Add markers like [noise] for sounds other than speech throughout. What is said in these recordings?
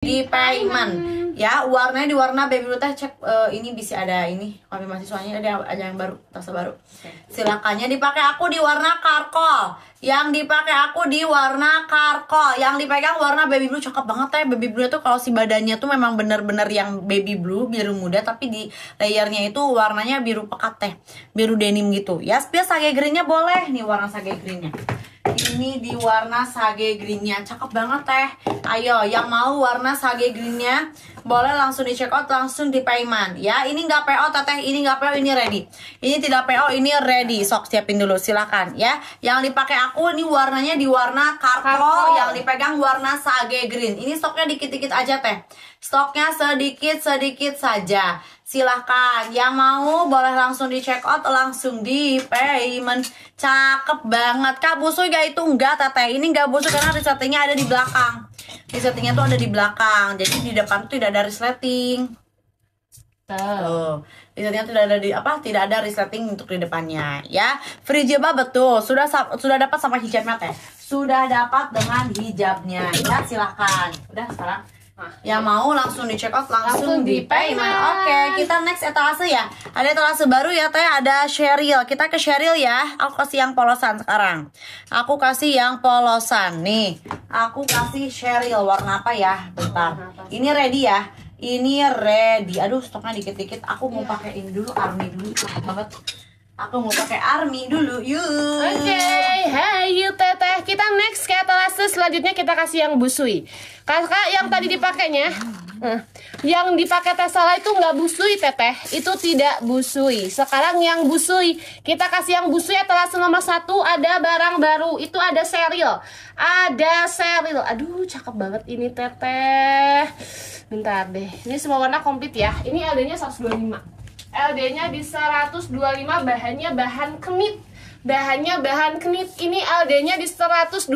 di payment ya warnanya di warna baby blue teh cek uh, ini bisa ada ini masih soalnya ada ada yang baru tasa baru silakannya dipakai aku di warna karko yang dipakai aku di warna karko yang dipegang warna baby blue cakep banget teh baby blue tuh kalau si badannya tuh memang bener-bener yang baby blue biru muda tapi di layarnya itu warnanya biru pekat teh biru denim gitu ya biasa sage greennya boleh nih warna sage greennya ini di warna sage greennya Cakep banget teh Ayo yang mau warna sage greennya Boleh langsung di check out langsung di payment Ya ini nggak PO teteh Ini nggak PO ini ready Ini tidak PO ini ready Sok siapin dulu silakan ya Yang dipakai aku ini warnanya di warna karpo Yang dipegang warna sage green Ini stoknya dikit-dikit aja teh Stoknya sedikit-sedikit saja silahkan yang mau boleh langsung di check out langsung di payment cakep banget kak busuk ya itu enggak teteh ini enggak busuk karena resletingnya ada di belakang resletingnya tuh ada di belakang jadi di depan tuh tidak ada resleting oh Risetnya tidak ada di apa? Tidak ada resleting untuk di depannya ya. Free jeba betul. Sudah sudah dapat sama hijabnya teh. Sudah dapat dengan hijabnya. Ya, silahkan Udah sekarang yang mau langsung di check out langsung, langsung di payment. payment. Oke, okay, kita next etalase ya. Ada etalase baru ya, Teh. Ada Sheryl. Kita ke Sheryl ya. Aku kasih yang polosan sekarang. Aku kasih yang polosan nih. Aku kasih Sheryl warna apa ya? Bentar. Ini ready ya. Ini ready. Aduh, stoknya dikit-dikit. Aku mau iya. pakaiin dulu Army dulu. Banget aku mau pakai army dulu yuk oke okay. hai yuk teteh kita next ke atas selanjutnya kita kasih yang busui kakak yang tadi dipakainya eh, yang dipakai Tesla itu nggak busui teteh itu tidak busui sekarang yang busui kita kasih yang busui etalase nomor satu ada barang baru itu ada serial ada serial aduh cakep banget ini teteh bentar deh ini semua warna komplit ya ini adanya 125 LD-nya di 125 bahannya bahan kenit bahannya bahan knit ini LD-nya di 125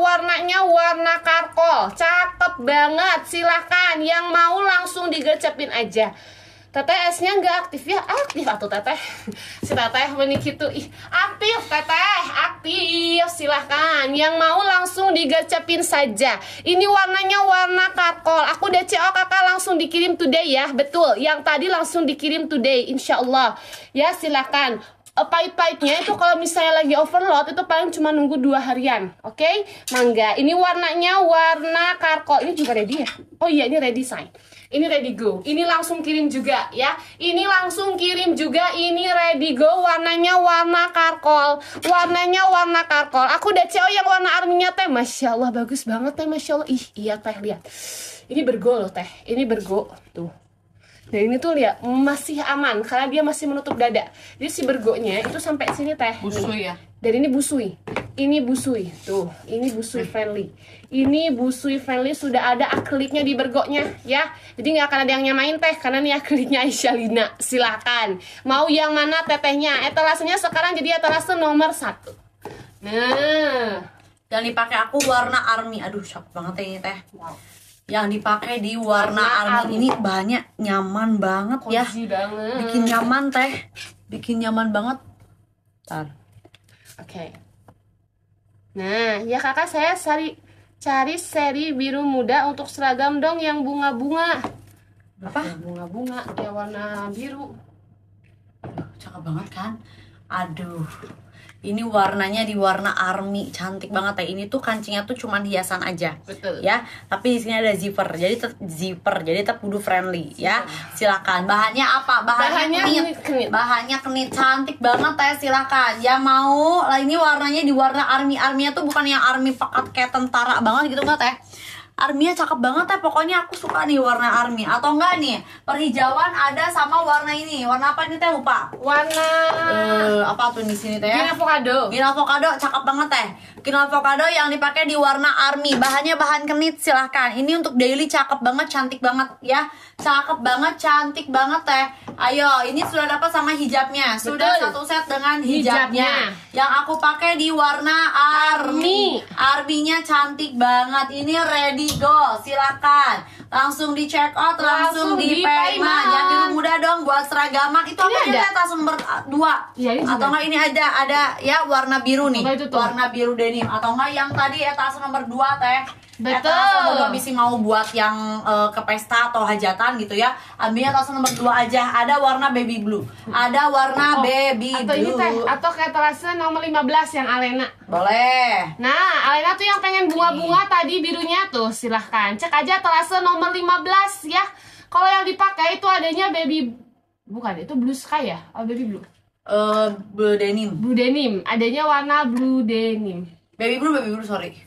warnanya warna karkol cakep banget silahkan yang mau langsung digercepin aja TTS-nya nggak aktif ya aktif atau teteh [laughs] si teteh menik itu ih aktif teteh aktif silahkan yang mau langsung digercepin saja ini warnanya warna karkol aku udah CO oh, kakak langsung dikirim today ya betul yang tadi langsung dikirim today insyaallah ya silahkan Eh, pahit-pahitnya itu kalau misalnya lagi overload itu paling cuma nunggu dua harian oke okay? mangga ini warnanya warna karko ini juga ready ya oh iya ini ready sign ini ready go ini langsung kirim juga ya ini langsung kirim juga ini ready go warnanya warna karkol warnanya warna karkol aku udah CO yang warna arminya teh masya Allah bagus banget teh masya Allah ih iya teh lihat ini bergo loh teh ini bergo tuh dan ini tuh lihat masih aman karena dia masih menutup dada jadi si bergoknya itu sampai sini teh busui ya dan ini busui ini busui tuh ini busui friendly ini busui friendly sudah ada akriliknya di bergoknya ya jadi nggak akan ada yang nyamain teh karena ini akriliknya Aisyah Silakan. mau yang mana tetehnya etalasenya sekarang jadi etalase nomor satu nah dan dipakai aku warna army aduh cakep banget ini teh wow yang dipakai di warna alam ini banyak nyaman banget Kunci ya banget. bikin nyaman teh bikin nyaman banget oke okay. nah ya kakak saya cari cari seri biru muda untuk seragam dong yang bunga-bunga apa bunga-bunga ya warna biru cakep banget kan aduh ini warnanya di warna army cantik banget ya ini tuh kancingnya tuh cuman hiasan aja betul ya tapi di sini ada zipper jadi zipper jadi tetap kudu friendly ya silakan bahannya apa bahannya, bahannya kenit. kenit bahannya kenit cantik banget ya silakan ya mau lah ini warnanya di warna army army tuh bukan yang army pekat kayak tentara banget gitu nggak teh Armia cakep banget ya pokoknya aku suka nih warna army atau enggak nih perhijauan ada sama warna ini warna apa ini teh lupa warna uh, apa tuh di sini teh ya? avocado gin avocado cakep banget teh gin avocado yang dipakai di warna army bahannya bahan kenit silahkan ini untuk daily cakep banget cantik banget ya cakep banget cantik banget teh ayo ini sudah dapat sama hijabnya sudah Betul. satu set dengan hijabnya, hijabnya yang aku pakai di warna army arminya cantik banget ini ready Indigo, silakan langsung di check out langsung, langsung di, payment. Yang jangan mudah dong buat seragamak itu ini apa ada? Ini nomor ah, dua. ya, ini atau enggak ini ada ada ya warna biru nih warna biru denim atau enggak yang tadi etas eh, nomor dua teh Betul. Kalau bisa misi mau buat yang uh, ke pesta atau hajatan gitu ya. Ambilnya tas nomor dua aja. Ada warna baby blue. Ada warna oh, baby atau blue. Atau ini teh atau kayak terasa nomor 15 yang Alena. Boleh. Nah, Alena tuh yang pengen bunga-bunga tadi birunya tuh silahkan cek aja terasa nomor 15 ya. Kalau yang dipakai itu adanya baby bukan itu blue sky ya? Oh, baby blue. Uh, blue denim. Blue denim. Adanya warna blue denim. Baby blue, baby blue, sorry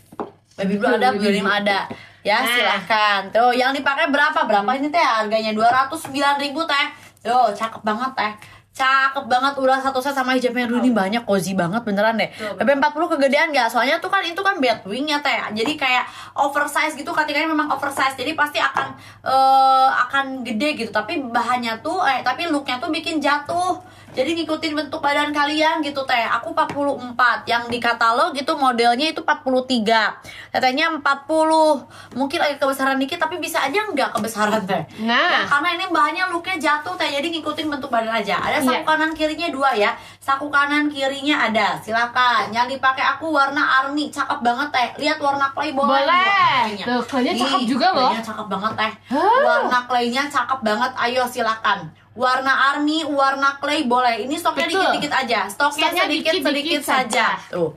baby belum ada baby belum ada ya nah. silahkan tuh yang dipakai berapa berapa ini teh harganya dua ratus sembilan ribu teh tuh cakep banget teh cakep banget udah satu set sama hijabnya dulu ini banyak cozy banget beneran deh empat 40 kegedean gak? soalnya tuh kan itu kan bed wingnya teh jadi kayak oversize gitu katanya memang oversize jadi pasti akan uh, akan gede gitu tapi bahannya tuh eh tapi looknya tuh bikin jatuh jadi ngikutin bentuk badan kalian gitu teh aku 44 yang di katalog gitu modelnya itu 43 tetehnya 40 mungkin agak kebesaran dikit tapi bisa aja nggak kebesaran teh nah ya, karena ini bahannya looknya jatuh teh jadi ngikutin bentuk badan aja ada iya. saku yeah. kanan kirinya dua ya saku kanan kirinya ada silakan yang dipakai aku warna army cakep banget teh lihat warna clay boleh tuh cakep juga loh cakep banget teh huh? warna claynya cakep banget ayo silakan warna army, warna clay boleh. Ini stoknya dikit-dikit aja. Stoknya dikit-sedikit saja. Tuh.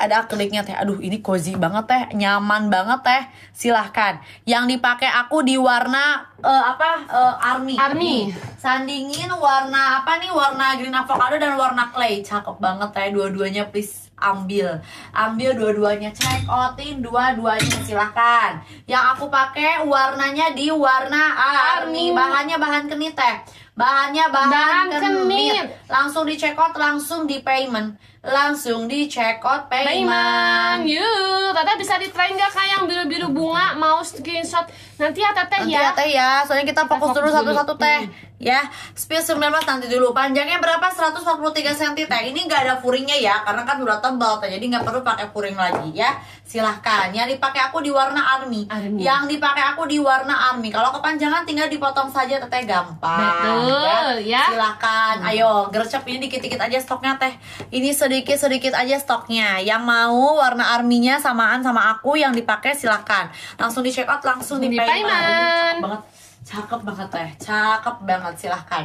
Ada kliknya teh. Aduh, ini cozy banget teh, nyaman banget teh. Silahkan. Yang dipakai aku di warna uh, apa? Uh, army. Army. Sandingin warna apa nih? Warna green avocado dan warna clay. Cakep banget teh dua-duanya, please ambil ambil dua-duanya check outin dua-duanya silahkan yang aku pakai warnanya di warna army bahannya bahan kenit teh bahannya bahan, bahan kenit. kenit langsung di check out langsung di payment langsung di check out payment. Yuk, Tata bisa di train nggak kak yang biru-biru bunga mau screenshot nanti ya Tete nanti ya. Nanti ya, ya, soalnya kita, paku fokus, fokus dulu satu-satu teh. Hmm. Ya, speed 19 nanti dulu. Panjangnya berapa? 143 cm teh. Ini nggak ada furingnya ya, karena kan udah tebal teh. Jadi nggak perlu pakai furing lagi ya. Silahkan. Yang dipakai aku di warna army. army. Yang dipakai aku di warna army. Kalau kepanjangan tinggal dipotong saja teteh gampang. Ya. Betul ya. ya. Silahkan. Hmm. Ayo, gercep ini dikit-dikit aja stoknya teh. Ini sedikit-sedikit aja stoknya. Yang mau warna arminya samaan sama aku yang dipakai silahkan Langsung di check out, langsung di, di payment. Cakep banget. Cakep banget teh, cakep banget silahkan.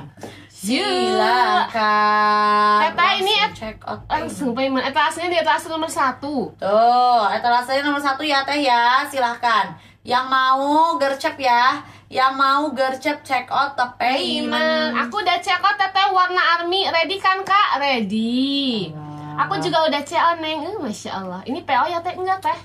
Silakan. Eta ini check out langsung payment. Etalasenya di etalase nomor satu. Tuh, etalasenya nomor satu ya teh ya, silahkan. Yang mau gercep ya yang mau gercep check out the payment. Aku udah check out teteh warna army, ready kan kak? Ready. Aku juga udah CO neng, uh, masya Allah. Ini PO ya teh enggak teh?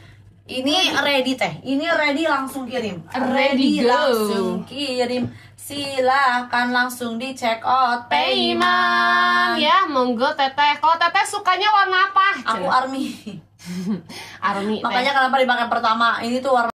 Ini ready teh, ini ready langsung kirim. Ready, ready langsung kirim. Silahkan langsung di check out payment. Ya, monggo teteh. Kalau teteh sukanya warna apa? Aku army. [laughs] army. Makanya kenapa dipakai pertama? Ini tuh warna